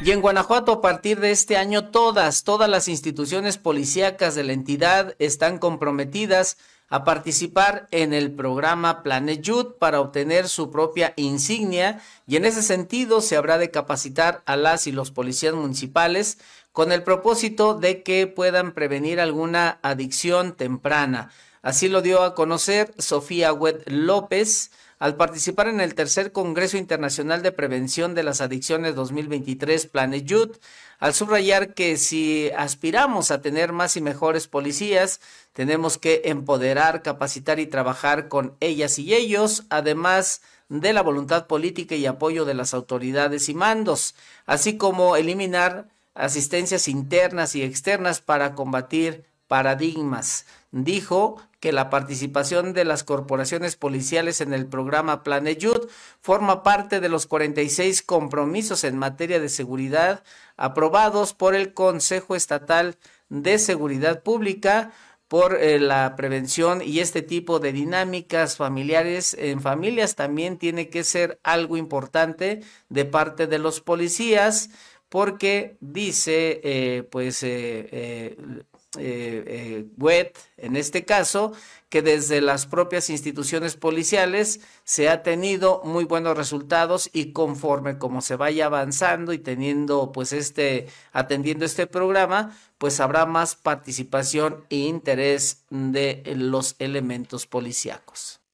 Y en Guanajuato, a partir de este año, todas, todas las instituciones policíacas de la entidad están comprometidas a participar en el programa Planet Youth para obtener su propia insignia y en ese sentido se habrá de capacitar a las y los policías municipales con el propósito de que puedan prevenir alguna adicción temprana. Así lo dio a conocer Sofía Wed López al participar en el tercer Congreso Internacional de Prevención de las Adicciones 2023 Planet Youth, al subrayar que si aspiramos a tener más y mejores policías, tenemos que empoderar, capacitar y trabajar con ellas y ellos, además de la voluntad política y apoyo de las autoridades y mandos, así como eliminar asistencias internas y externas para combatir paradigmas. Dijo que la participación de las corporaciones policiales en el programa Plan forma parte de los 46 compromisos en materia de seguridad aprobados por el Consejo Estatal de Seguridad Pública por eh, la prevención y este tipo de dinámicas familiares en familias también tiene que ser algo importante de parte de los policías porque dice, eh, pues, eh, Wet, eh, eh, en este caso, que desde las propias instituciones policiales se ha tenido muy buenos resultados y conforme como se vaya avanzando y teniendo, pues, este, atendiendo este programa, pues habrá más participación e interés de los elementos policíacos.